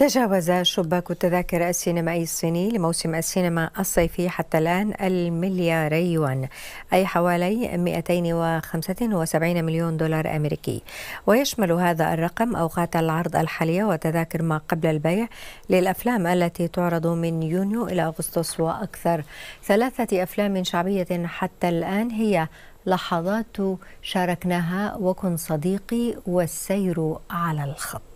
تجاوز شباك التذاكر السينمائي الصيني لموسم السينما الصيفي حتى الآن الملياري يوان أي حوالي 275 مليون دولار أمريكي ويشمل هذا الرقم أوقات العرض الحالية وتذاكر ما قبل البيع للأفلام التي تعرض من يونيو إلى أغسطس وأكثر ثلاثة أفلام شعبية حتى الآن هي لحظات شاركناها وكن صديقي والسير على الخط